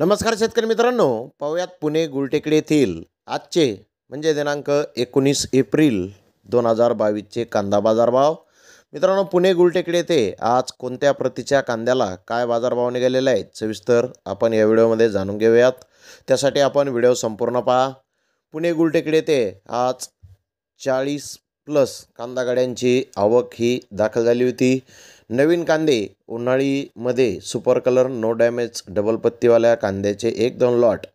नमस्कार शेतकरी मित्रांनो पाहुयात पुणे गुलटेकडी येथील आजचे म्हणजे दिनांक एकोणीस एप्रिल दोन हजार बावीसचे कांदा बाजारभाव मित्रांनो पुणे गुलटेकडे येथे आज कोणत्या प्रतीच्या कांद्याला काय बाजारभाव निघालेले आहेत सविस्तर आपण या व्हिडिओमध्ये जाणून घेऊयात त्यासाठी आपण व्हिडिओ संपूर्ण पहा पुणे गुलटेकडे येथे आज चाळीस प्लस कांदा गाड्यांची आवक ही दाखल झाली होती नवीन कांदे उन्हाळीमध्ये super colour no damage double पत्तीवाल्या कांद्याचे एक दोन लॉट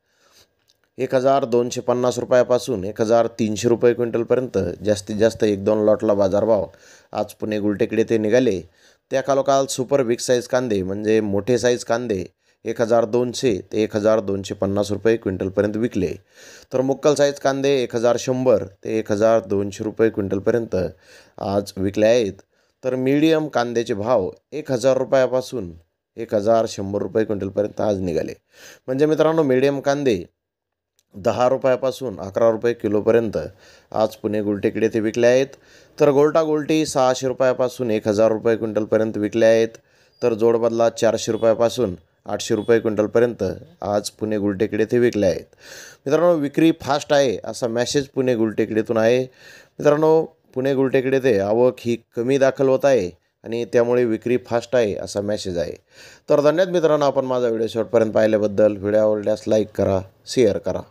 एक हजार दोनशे पन्नास रुपयापासून एक हजार तीनशे रुपये क्विंटलपर्यंत जास्तीत जास्त एक दोन लॉटला बाजारभाव आज पुणे गुलटेकडे ते निघाले त्या कालोकाल सुपर बिग साईज कांदे म्हणजे मोठे साईज कांदे एक हजार दोनशे ते एक हजार दोनशे पन्नास रुपये क्विंटलपर्यंत विकले तर मुक्कल साईज कांदे एक हजार शंभर ते एक हजार दोनशे रुपये क्विंटलपर्यंत आज विकले आहेत तर मीडियम कांद्याचे भाव एक हजार रुपयापासून एक हजार शंभर रुपये क्विंटलपर्यंत आज निघाले म्हणजे मित्रांनो मीडियम कांदे दहा रुपयापासून अकरा रुपये किलोपर्यंत आज पुणे गुलटेकडे ते विकले आहेत तर गोलटा गोलटी सहाशे रुपयापासून एक हजार रुपये क्विंटलपर्यंत विकले आहेत तर जोडबदला चारशे रुपयापासून आठशे रुपये क्विंटलपर्यंत आज पुणे गुलटेकडे ते विकले आहेत मित्रांनो विक्री फास्ट आहे असा मॅसेज पुणे गुलटेकडीतून आहे मित्रांनो पुणे गुलटेकडे ते आवक ही कमी दाखल होत आहे आणि त्यामुळे विक्री फास्ट आहे असा मेसेज आहे तर धन्यवाद मित्रांनो आपण माझा व्हिडिओ शेवटपर्यंत पाहिल्याबद्दल व्हिडिओ आवडल्यास लाईक करा शेअर करा